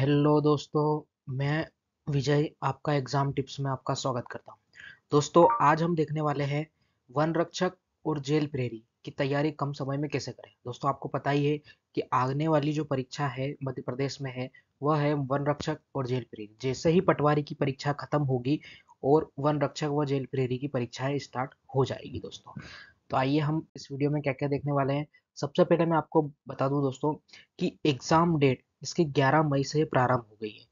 hello दोस्तों मैं विजय आपका एग्जाम टिप्स में आपका स्वागत करता हूं दोस्तों आज हम देखने वाले हैं वन रक्षक और जेल प्रेरी की तैयारी कम समय में कैसे करें दोस्तों आपको पता ही है कि आगने वाली जो परीक्षा है मध्य प्रदेश में है वह है वन रक्षक और जेल प्रेरी जैसे ही पटवारी की परीक्षा खत्म होगी और वन रक्षक व जेल प्रेरी की परीक्षाएं स्टार्ट हो जाएगी दोस्तों तो आइए हम इस वीडियो में क्या क्या देखने वाले हैं सबसे पहले मैं आपको बता दूं दोस्तों कि एग्जाम डेट इसकी 11 मई से प्रारंभ हो गई है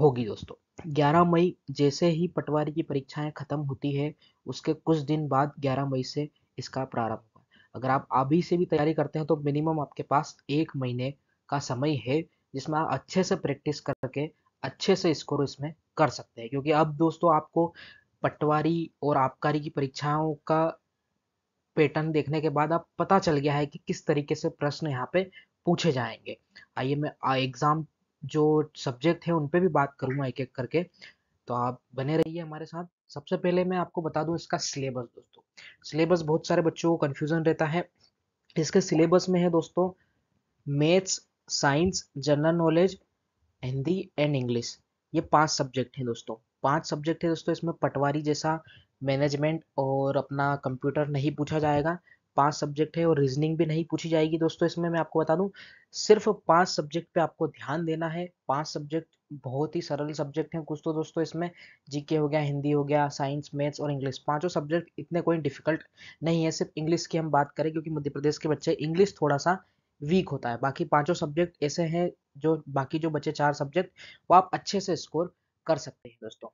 होगी दोस्तों 11 मई जैसे ही पटवारी की परीक्षाएं खत्म होती है उसके कुछ दिन बाद 11 मई से इसका प्रारंभ होगा अगर आप अभी से भी तैयारी करते हैं तो मिनिमम आपके पास एक महीने का समय है जिसमें आप अच्छे से प्रैक्टिस करके अच्छे से स्कोर इसमें कर सकते हैं क्योंकि अब दोस्तों आपको पटवारी और आबकारी की परीक्षाओं का पैटर्न देखने के बाद आप पता चल गया है कि किस तरीके से प्रश्न यहाँ पे पूछे जाएंगे आइए मैं एग्ज़ाम जो सब्जेक्ट है उन पर भी बात करूंगा एक एक करके तो आप बने रहिए हमारे साथ सबसे पहले मैं आपको बता दूं इसका सिलेबस दोस्तों सिलेबस बहुत सारे बच्चों को कंफ्यूजन रहता है इसके सिलेबस में है दोस्तों maths science general knowledge Hindi and English ये पांच सब्जेक्ट है दोस्तों पांच सब्जेक्ट है दोस्तों इसमें पटवारी जैसा मैनेजमेंट और अपना कंप्यूटर नहीं पूछा जाएगा पांच सब्जेक्ट है और रीजनिंग भी नहीं पूछी जाएगी दोस्तों इसमें मैं आपको बता दूं सिर्फ पांच सब्जेक्ट पे आपको ध्यान देना है पांच सब्जेक्ट बहुत ही सरल सब्जेक्ट हैं कुछ तो दोस्तों इसमें जीके हो गया हिंदी हो गया साइंस मैथ्स और इंग्लिश पांचों सब्जेक्ट इतने कोई डिफिकल्ट नहीं है सिर्फ इंग्लिश की हम बात करें क्योंकि मध्य प्रदेश के बच्चे इंग्लिश थोड़ा सा वीक होता है बाकी पांचों सब्जेक्ट ऐसे हैं जो बाकी जो बचे चार सब्जेक्ट वो आप अच्छे से स्कोर कर सकते हैं दोस्तों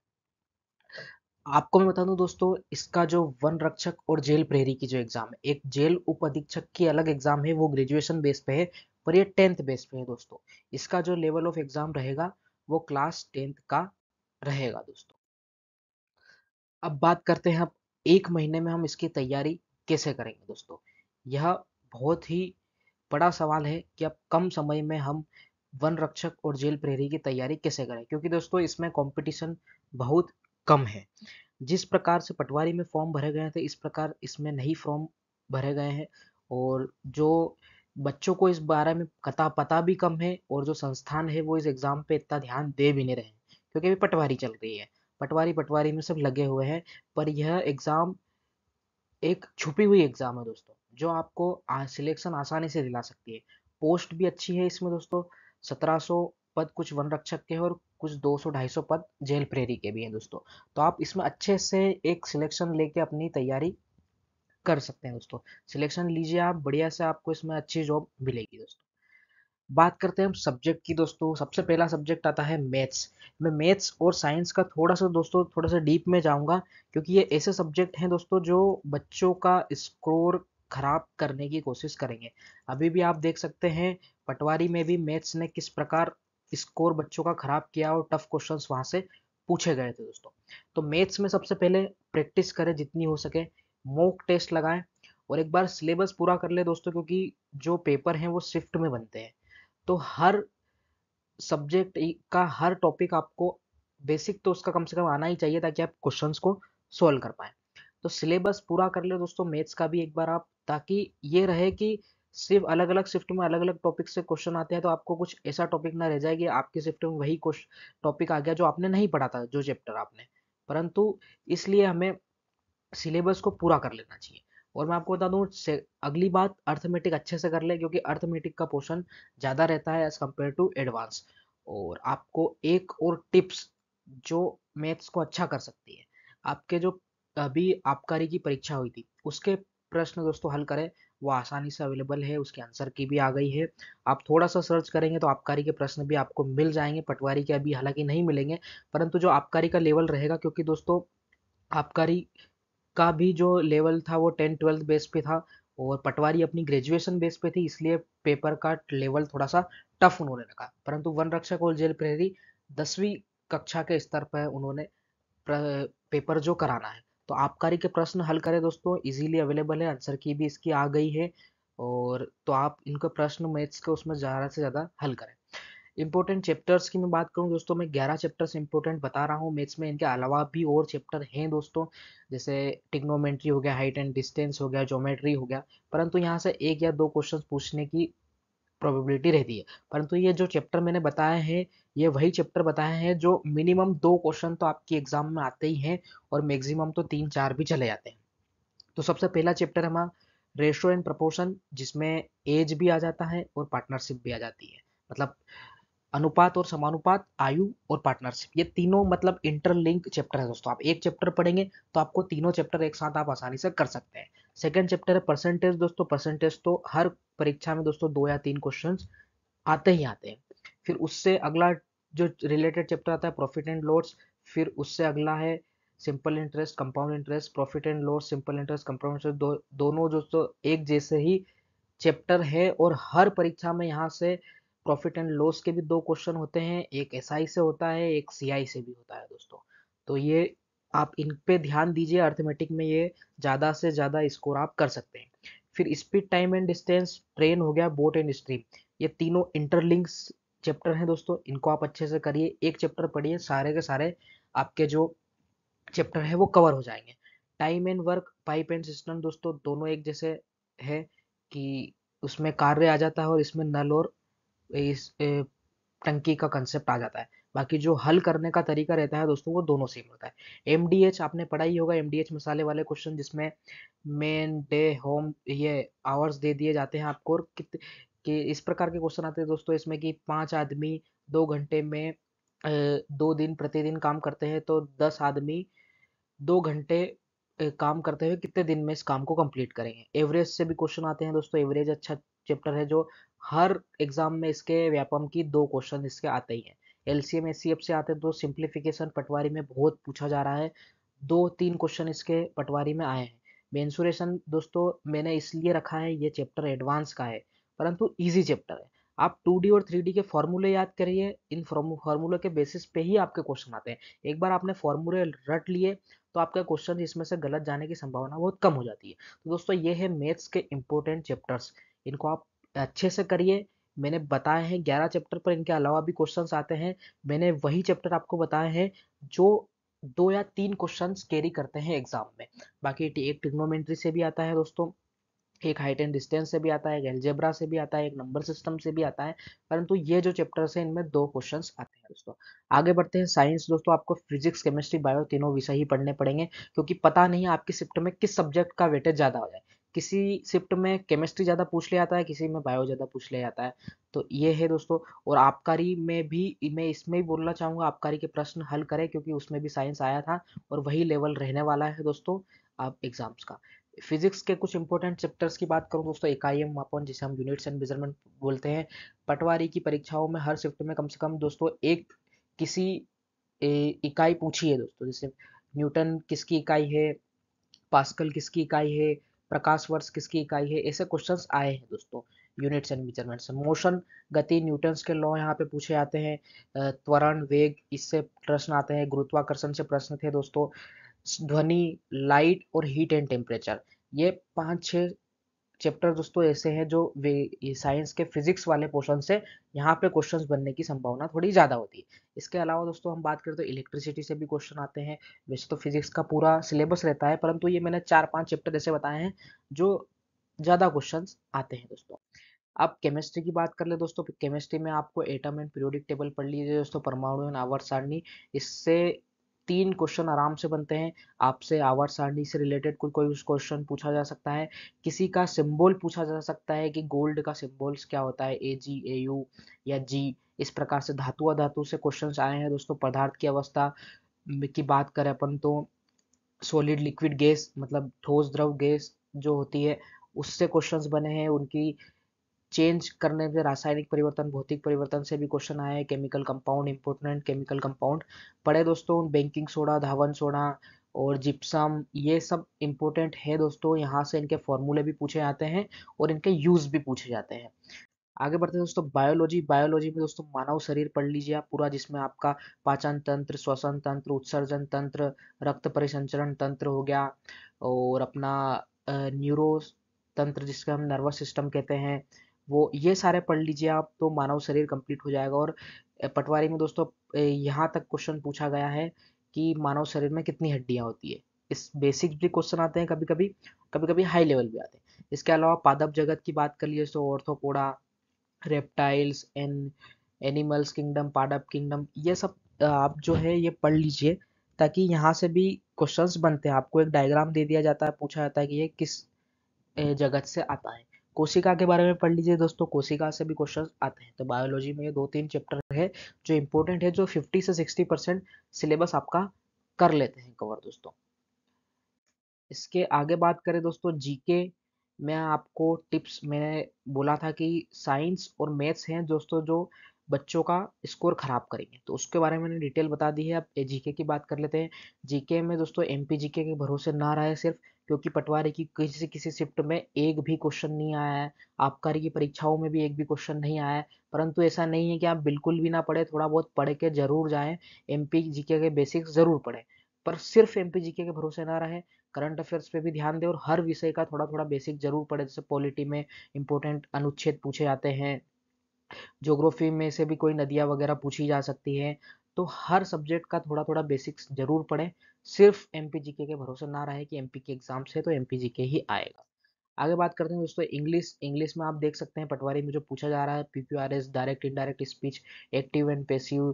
आपको मैं बता दूं दोस्तों इसका जो वन रक्षक और जेल प्रहरी की जो एग्जाम है एक जेल उप अधीक्षक की अलग एग्जाम है वो ग्रेजुएशन बेस पे है पर ये टेंथ बेस पे है दोस्तों इसका जो लेवल ऑफ एग्जाम रहेगा वो क्लास टेंथ का रहेगा दोस्तों अब बात करते हैं अब एक महीने में हम इसकी तैयारी कैसे करेंगे दोस्तों यह बहुत ही बड़ा सवाल है कि अब कम समय में हम वन रक्षक और जेल प्रहरी की तैयारी कैसे करें क्योंकि दोस्तों इसमें कंपटीशन बहुत कम है जिस प्रकार से पटवारी में फॉर्म भरे गए थे तो इस प्रकार इसमें नहीं फॉर्म भरे गए हैं और जो बच्चों को इस बारे में कता पता भी कम है और जो संस्थान है वो इस एग्ज़ाम पे इतना ध्यान दे भी नहीं रहे क्योंकि अभी पटवारी चल रही है पटवारी पटवारी में सब लगे हुए हैं पर यह एग्ज़ाम एक छुपी हुई एग्ज़ाम है दोस्तों जो आपको सिलेक्शन आसानी से दिला सकती है पोस्ट भी अच्छी है इसमें दोस्तों सत्रह पद कुछ वन रक्षक के हैं और कुछ 200-250 पद जेल प्रेरी के भी हैं दोस्तों तो आप इसमें अच्छे से एक सिलेक्शन लेके अपनी तैयारी कर सकते हैं दोस्तों सिलेक्शन लीजिए आप बढ़िया से आपको इसमें अच्छी जॉब मिलेगी दोस्तों बात करते हैं हम सब्जेक्ट की दोस्तों सबसे पहला सब्जेक्ट आता है मैथ्स मैं मैथ्स और साइंस का थोड़ा सा दोस्तों थोड़ा सा डीप में जाऊंगा क्योंकि ये ऐसे सब्जेक्ट हैं दोस्तों जो बच्चों का स्कोर खराब करने की कोशिश करेंगे अभी भी आप देख सकते हैं पटवारी में भी मैथ्स ने किस प्रकार स्कोर बच्चों का खराब किया और टफ क्वेश्चंस वहां से पूछे गए थे दोस्तों तो मैथ्स में सबसे पहले प्रैक्टिस करें जितनी हो सके मोक टेस्ट लगाएं और एक बार सिलेबस पूरा कर ले दोस्तों क्योंकि जो पेपर हैं वो शिफ्ट में बनते हैं तो हर सब्जेक्ट का हर टॉपिक आपको बेसिक तो उसका कम से कम आना ही चाहिए ताकि आप क्वेश्चंस को सॉल्व कर पाए तो सिलेबस पूरा कर ले दोस्तों मैथ्स का भी एक बार आप ताकि ये रहे कि सिर्फ अलग अलग शिफ्ट में अलग अलग टॉपिक से क्वेश्चन आते हैं तो आपको कुछ ऐसा टॉपिक ना रह जाए कि आपकी शिफ्ट में वही टॉपिक आ गया जो आपने नहीं पढ़ा था जो चैप्टर आपने परंतु इसलिए हमें सिलेबस को पूरा कर लेना चाहिए और मैं आपको बता दूं अगली बात अर्थमेटिक अच्छे से कर ले क्योंकि अर्थमेटिक का पोर्शन ज़्यादा रहता है एज कम्पेयर टू एडवांस और आपको एक और टिप्स जो मैथ्स को अच्छा कर सकती है आपके जो अभी आपकारी की परीक्षा हुई थी उसके प्रश्न दोस्तों हल करें वो आसानी से अवेलेबल है उसके आंसर की भी आ गई है आप थोड़ा सा सर्च करेंगे तो आबकारी के प्रश्न भी आपको मिल जाएंगे पटवारी के अभी हालांकि नहीं मिलेंगे परंतु जो आबकारी का लेवल रहेगा क्योंकि दोस्तों आबकारी का भी जो लेवल था वो टेंथ ट्वेल्थ बेस पे था और पटवारी अपनी ग्रेजुएशन बेस पे थी इसलिए पेपर का लेवल थोड़ा सा टफ उन्होंने रखा परंतु वन रक्षक और जेल प्रहरी दसवीं कक्षा के स्तर पर उन्होंने पेपर जो कराना है तो आपकारी के प्रश्न हल करें दोस्तों इजीली अवेलेबल है आंसर की भी इसकी आ गई है और तो आप इनके प्रश्न मैथ्स के उसमें ज़्यादा से ज़्यादा हल करें इंपॉर्टेंट चैप्टर्स की मैं बात करूं दोस्तों मैं 11 चैप्टर्स इंपॉर्टेंट बता रहा हूं मैथ्स में इनके अलावा भी और चैप्टर हैं दोस्तों जैसे टिक्नोमेट्री हो गया हाइट एंड डिस्टेंस हो गया जोमेट्री हो गया परंतु यहाँ से एक या दो क्वेश्चन पूछने की प्रोबेबिलिटी रहती है परंतु ये जो चैप्टर मैंने बताया है ये वही चैप्टर बताए हैं जो मिनिमम दो क्वेश्चन तो आपकी एग्जाम में आते ही हैं और मैक्सिमम तो तीन चार भी चले जाते हैं तो सबसे पहला चैप्टर हमारा रेशो एंड प्रपोर्शन जिसमें एज भी आ जाता है और पार्टनरशिप भी आ जाती है मतलब अनुपात और समानुपात आयु और पार्टनरशिप ये तीनों मतलब इंटरलिंक चैप्टर है दोस्तों आप एक चैप्टर पढ़ेंगे तो आपको तीनों चैप्टर एक साथ आप आसानी से कर सकते हैं सेकंड चैप्टर है परसेंटेज दोस्तों परसेंटेज तो हर परीक्षा में दोस्तों दो या तीन क्वेश्चन आते ही आते हैं फिर उससे अगला जो रिलेटेड चैप्टर आता है प्रॉफिट एंड लॉस फिर उससे अगला है simple interest compound interest profit and loss simple interest compound interest दोनों जो तो एक जैसे ही चैप्टर है और हर परीक्षा में यहाँ से प्रॉफिट एंड लॉस के भी दो क्वेश्चन होते हैं एक एस SI से होता है एक सी से भी होता है दोस्तों तो ये आप इन पे ध्यान दीजिए अर्थमेटिक में ये ज़्यादा से ज़्यादा स्कोर आप कर सकते हैं फिर speed time and distance train हो गया बोट एंड स्ट्रीम ये तीनों इंटरलिंक्स चैप्टर हैं दोस्तों इनको आप अच्छे से करिए एक चैप्टर पढ़िए सारे के सारे आपके जो चैप्टर है वो कवर हो जाएंगे time and work pipe and system दोस्तों दोनों एक जैसे है कि उसमें कार्य आ जाता है और इसमें नल और इस टंकी का कंसेप्ट आ जाता है बाकी जो हल करने का तरीका रहता है दोस्तों वो दोनों सेम होता है एम आपने पढ़ा ही होगा एम मसाले वाले क्वेश्चन जिसमें मेन डे होम ये आवर्स दे दिए जाते हैं आपको और कित कि इस प्रकार के क्वेश्चन आते हैं दोस्तों इसमें कि पांच आदमी दो घंटे में दो दिन प्रतिदिन काम करते हैं तो दस आदमी दो घंटे काम करते हुए कितने दिन में इस काम को कंप्लीट करेंगे एवरेज से भी क्वेश्चन आते हैं दोस्तों एवरेज अच्छा चैप्टर है जो हर एग्जाम में इसके व्यापम की दो क्वेश्चन इसके आते ही हैं L C M S C F से आते हैं तो सिंप्लीफिकेशन पटवारी में बहुत पूछा जा रहा है दो तीन क्वेश्चन इसके पटवारी में आए हैं मेन्सुरेशन दोस्तों मैंने इसलिए रखा है ये चैप्टर एडवांस का है परंतु इजी चैप्टर है आप 2D और 3D के फॉर्मूले याद करिए इन फॉर्मूले के बेसिस पे ही आपके क्वेश्चन आते हैं एक बार आपने फॉर्मूले रट लिए तो आपका क्वेश्चन इसमें से गलत जाने की संभावना बहुत कम हो जाती है तो दोस्तों ये है मैथ्स के इम्पोर्टेंट चैप्टर्स इनको आप अच्छे से करिए मैंने बताए हैं ग्यारह चैप्टर पर इनके अलावा भी क्वेश्चन आते हैं मैंने वही चैप्टर आपको बताए हैं जो दो या तीन क्वेश्चन कैरी करते हैं एग्जाम में बाकी एक टिग्नोमेंट्री से भी आता है दोस्तों एक हाइट एंड डिस्टेंस से भी आता है एक एल्जेब्रा से भी आता है एक नंबर सिस्टम से भी आता है परंतु ये जो चैप्टर्स है इनमें दो क्वेश्चंस आते हैं दोस्तों आगे बढ़ते हैं साइंस दोस्तों आपको फिजिक्स केमिस्ट्री बायो तीनों विषय ही पढ़ने पड़ेंगे क्योंकि पता नहीं आपकी शिफ्ट में किस सब्जेक्ट का वेटेज ज़्यादा हो जाए किसी शिफ्ट में केमिस्ट्री ज़्यादा पूछ लिया जाता है किसी में बायो ज़्यादा पूछ लिया जाता है तो ये है दोस्तों और आबकारी में भी मैं इसमें भी बोलना चाहूंगा आबकारी के प्रश्न हल करें क्योंकि उसमें भी साइंस आया था और वही लेवल रहने वाला है दोस्तों आप एग्ज़ाम्स का फिजिक्स के कुछ इंपॉर्टेंट चैप्टर्स की बात करूं दोस्तों इकाई एम मापन जिसे हम यूनिट्स एंड मेजरमेंट बोलते हैं पटवारी की परीक्षाओं में हर शिफ्ट में कम से कम दोस्तों एक किसी इकाई पूछी है दोस्तों जैसे न्यूटन किसकी इकाई है पास्कल किसकी इकाई है प्रकाश वर्ष किसकी इकाई है ऐसे क्वेश्चन आए हैं दोस्तों यूनिट्स एंड मेजरमेंट्स मोशन गति न्यूटन्स के लॉ यहाँ पे पूछे जाते हैं त्वरण वेग इससे प्रश्न आते हैं गुरुत्वाकर्षण से प्रश्न थे दोस्तों ध्वनि लाइट और हीट एंड टेम्परेचर ये पांच छह चैप्टर दोस्तों ऐसे हैं जो साइंस के फिजिक्स वाले पोर्शन से यहाँ पे क्वेश्चंस बनने की संभावना थोड़ी ज़्यादा होती है इसके अलावा दोस्तों हम बात करें तो इलेक्ट्रिसिटी से भी क्वेश्चन आते हैं वैसे तो फिजिक्स का पूरा सिलेबस रहता है परंतु ये मैंने चार पांच चैप्टर ऐसे बताए हैं जो ज़्यादा क्वेश्चन आते हैं दोस्तों अब केमिस्ट्री की बात कर ले दोस्तों केमिस्ट्री में आपको एटम एंड पीरियोडिक टेबल पढ़ लीजिए दोस्तों परमाणु एंड आवर सारणी इससे तीन क्वेश्चन आराम से बनते हैं आपसे आवर सारणी से रिलेटेड कोई कोई क्वेश्चन पूछा जा सकता है किसी का सिंबल पूछा जा सकता है कि गोल्ड का सिंबल्स क्या होता है ए जी ए यू या जी इस प्रकार से धातु अधातु से क्वेश्चन आए हैं दोस्तों पदार्थ की अवस्था की बात करें अपन तो सॉलिड लिक्विड गैस मतलब ठोस द्रव गैस जो होती है उससे क्वेश्चंस बने हैं उनकी चेंज करने से रासायनिक परिवर्तन भौतिक परिवर्तन से भी क्वेश्चन आया है chemical compound important chemical compound पढ़े दोस्तों बेकिंग सोडा धावन सोडा और जिप्सम ये सब इम्पोर्टेंट है दोस्तों यहाँ से इनके फॉर्मूले भी पूछे जाते हैं और इनके यूज भी पूछे जाते हैं आगे बढ़ते हैं दोस्तों बायोलॉजी बायोलॉजी में दोस्तों मानव शरीर पढ़ लीजिए आप पूरा जिसमें आपका पाचन तंत्र श्वसन तंत्र उत्सर्जन तंत्र रक्त परिसंचरण तंत्र हो गया और अपना न्यूरो तंत्र जिसका हम नर्वस सिस्टम कहते हैं वो ये सारे पढ़ लीजिए आप तो मानव शरीर कंप्लीट हो जाएगा और पटवारी में दोस्तों यहाँ तक क्वेश्चन पूछा गया है कि मानव शरीर में कितनी हड्डियाँ होती है इस बेसिक भी क्वेश्चन आते हैं कभी कभी कभी कभी हाई लेवल भी आते हैं इसके अलावा पादप जगत की बात कर लिए तो arthropoda reptiles an animals kingdom पादप किंगडम ये सब आप जो है ये पढ़ लीजिए ताकि यहाँ से भी क्वेश्चंस बनते हैं आपको एक डायग्राम दे दिया जाता है पूछा जाता है कि ये किस जगत से आता है कोशिका के बारे में पढ़ लीजिए दोस्तों कोशिका से भी क्वेश्चन आते हैं तो बायोलॉजी में ये दो तीन चैप्टर है जो इम्पोर्टेंट है जो फिफ्टी से सिक्सटी परसेंट सिलेबस आपका कर लेते हैं कवर दोस्तों इसके आगे बात करें दोस्तों जीके में आपको टिप्स मैंने बोला था कि साइंस और मैथ्स हैं दोस्तों जो बच्चों का स्कोर ख़राब करेंगे तो उसके बारे में मैंने डिटेल बता दी है अब जीके की बात कर लेते हैं जीके में दोस्तों एम पी जीके के भरोसे ना रहे सिर्फ क्योंकि पटवारी की किसी से किसी शिफ्ट में एक भी क्वेश्चन नहीं आया है आबकारी की परीक्षाओं में भी एक भी क्वेश्चन नहीं आया है परंतु ऐसा नहीं है कि आप बिल्कुल भी ना पढ़े थोड़ा बहुत पढ़ के जरूर जाएं एम पी जीके के बेसिक्स ज़रूर पढ़ें पर सिर्फ एम पी जीके के भरोसे ना रहे करंट अफेयर्स पे भी ध्यान दें और हर विषय का थोड़ा थोड़ा बेसिक जरूर पढ़े जैसे पॉलिटी में इंपॉर्टेंट अनुच्छेद पूछे जाते हैं जोग्राफी में से भी कोई नदियाँ वगैरह पूछी जा सकती है तो हर सब्जेक्ट का थोड़ा थोड़ा बेसिक्स जरूर पढ़े सिर्फ एम पी जी के, के भरोसे ना रहे कि एम पी के एग्जाम से तो एम के ही आएगा आगे बात करते हैं दोस्तों इंग्लिश इंग्लिश में आप देख सकते हैं पटवारी में जो पूछा जा रहा है पी direct indirect speech active and passive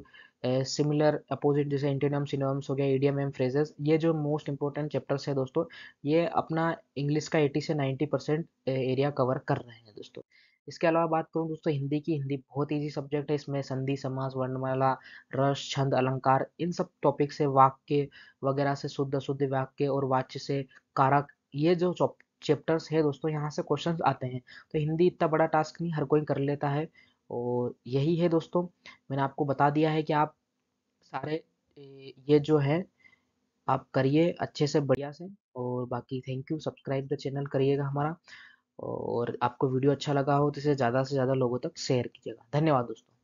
similar opposite जैसे इंटोनियम सिनोम्स हो गया ईडीएम एम फ्रेजेस ये जो मोस्ट इंपॉर्टेंट चैप्टर्स है दोस्तों ये अपना इंग्लिश का 80 से 90 परसेंट एरिया कवर कर रहे हैं दोस्तों इसके अलावा बात करूँ दोस्तों हिंदी की हिंदी बहुत ईजी सब्जेक्ट है इसमें संधि समास वर्णमाला रस छंद अलंकार इन सब टॉपिक से वाक्य वगैरह से शुद्ध अशुद्ध वाक्य और वाच्य से कारक ये जो चैप्टर्स है दोस्तों यहाँ से क्वेश्चन आते हैं तो हिंदी इतना बड़ा टास्क नहीं हर कोई कर लेता है और यही है दोस्तों मैंने आपको बता दिया है कि आप सारे ये जो है आप करिए अच्छे से बढ़िया से और बाकी thank you subscribe the channel करिएगा हमारा और आपको वीडियो अच्छा लगा हो तो इसे ज़्यादा से ज़्यादा लोगों तक शेयर कीजिएगा धन्यवाद दोस्तों